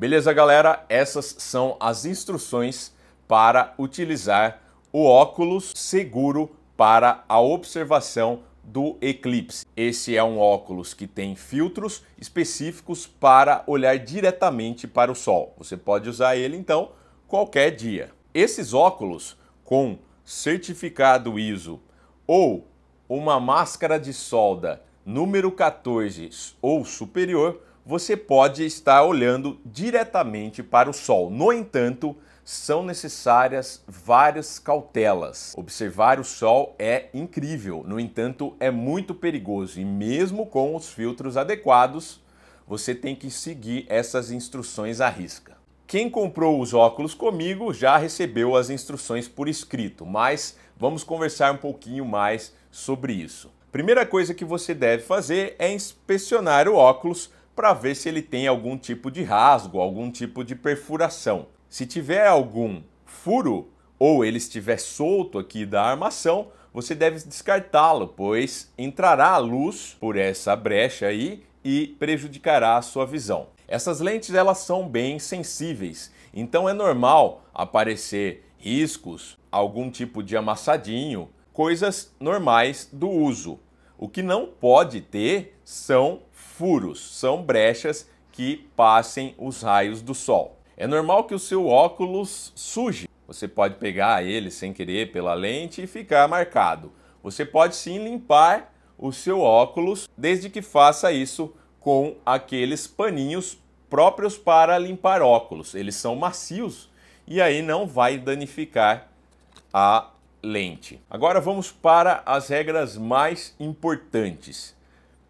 Beleza, galera? Essas são as instruções para utilizar o óculos seguro para a observação do eclipse. Esse é um óculos que tem filtros específicos para olhar diretamente para o sol. Você pode usar ele então qualquer dia. Esses óculos com certificado ISO ou uma máscara de solda número 14 ou superior você pode estar olhando diretamente para o Sol. No entanto, são necessárias várias cautelas. Observar o Sol é incrível, no entanto, é muito perigoso e, mesmo com os filtros adequados, você tem que seguir essas instruções à risca. Quem comprou os óculos comigo já recebeu as instruções por escrito, mas vamos conversar um pouquinho mais sobre isso. Primeira coisa que você deve fazer é inspecionar o óculos para ver se ele tem algum tipo de rasgo, algum tipo de perfuração. Se tiver algum furo ou ele estiver solto aqui da armação, você deve descartá-lo, pois entrará a luz por essa brecha aí e prejudicará a sua visão. Essas lentes elas são bem sensíveis, então é normal aparecer riscos, algum tipo de amassadinho, coisas normais do uso. O que não pode ter são furos, são brechas que passem os raios do sol. É normal que o seu óculos suje. Você pode pegar ele sem querer pela lente e ficar marcado. Você pode sim limpar o seu óculos, desde que faça isso com aqueles paninhos próprios para limpar óculos. Eles são macios e aí não vai danificar a lente. Agora vamos para as regras mais importantes.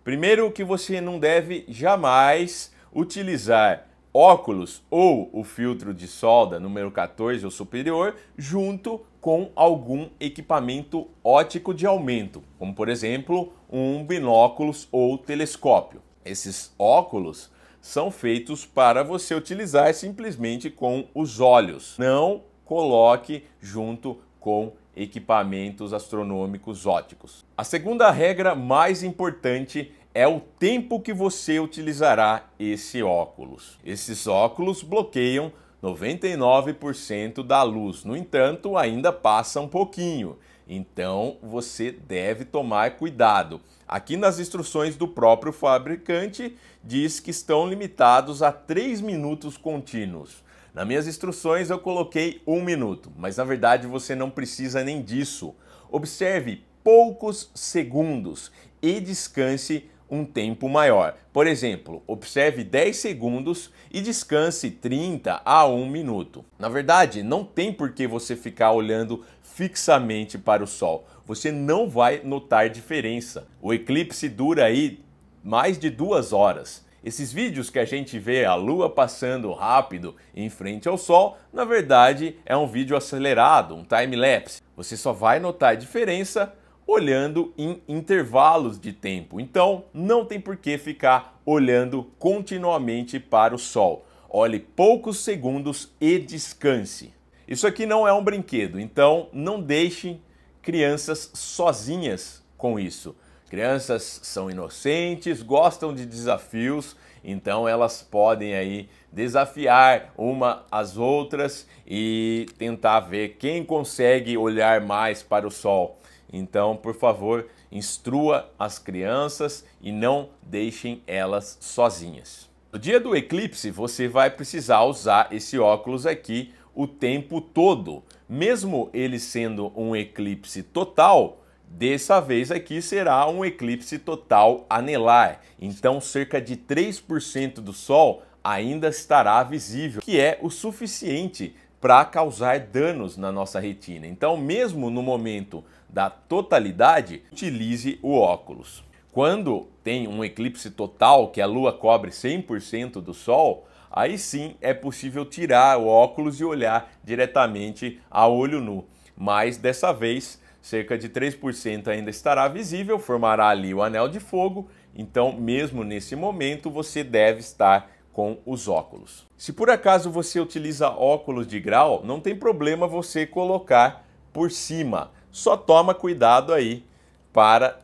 Primeiro que você não deve jamais utilizar óculos ou o filtro de solda número 14 ou superior junto com algum equipamento ótico de aumento, como por exemplo um binóculos ou telescópio. Esses óculos são feitos para você utilizar simplesmente com os olhos. Não coloque junto com equipamentos astronômicos óticos. A segunda regra mais importante é o tempo que você utilizará esse óculos. Esses óculos bloqueiam 99% da luz, no entanto, ainda passa um pouquinho. Então você deve tomar cuidado. Aqui nas instruções do próprio fabricante diz que estão limitados a 3 minutos contínuos. Nas minhas instruções eu coloquei um minuto, mas na verdade você não precisa nem disso. Observe poucos segundos e descanse um tempo maior. Por exemplo, observe 10 segundos e descanse 30 a 1 minuto. Na verdade, não tem por que você ficar olhando fixamente para o sol. Você não vai notar diferença. O eclipse dura aí mais de duas horas. Esses vídeos que a gente vê a lua passando rápido em frente ao sol, na verdade é um vídeo acelerado, um time lapse. Você só vai notar a diferença olhando em intervalos de tempo. Então, não tem por que ficar olhando continuamente para o sol. Olhe poucos segundos e descanse. Isso aqui não é um brinquedo, então não deixe crianças sozinhas com isso. Crianças são inocentes, gostam de desafios, então elas podem aí desafiar uma às outras e tentar ver quem consegue olhar mais para o sol. Então, por favor, instrua as crianças e não deixem elas sozinhas. No dia do eclipse, você vai precisar usar esse óculos aqui o tempo todo. Mesmo ele sendo um eclipse total, Dessa vez aqui será um eclipse total anelar, então cerca de 3% do Sol ainda estará visível, que é o suficiente para causar danos na nossa retina. Então, mesmo no momento da totalidade, utilize o óculos. Quando tem um eclipse total, que a Lua cobre 100% do Sol, aí sim é possível tirar o óculos e olhar diretamente a olho nu. Mas dessa vez cerca de 3% ainda estará visível, formará ali o anel de fogo, então, mesmo nesse momento, você deve estar com os óculos. Se por acaso você utiliza óculos de grau, não tem problema você colocar por cima, só toma cuidado aí para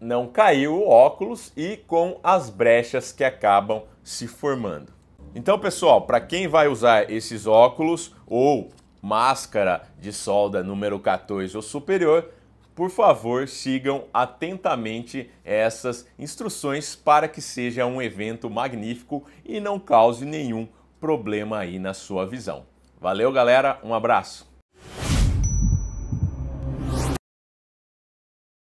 não cair o óculos e com as brechas que acabam se formando. Então, pessoal, para quem vai usar esses óculos ou máscara de solda número 14 ou superior, por favor, sigam atentamente essas instruções para que seja um evento magnífico e não cause nenhum problema aí na sua visão. Valeu, galera, um abraço.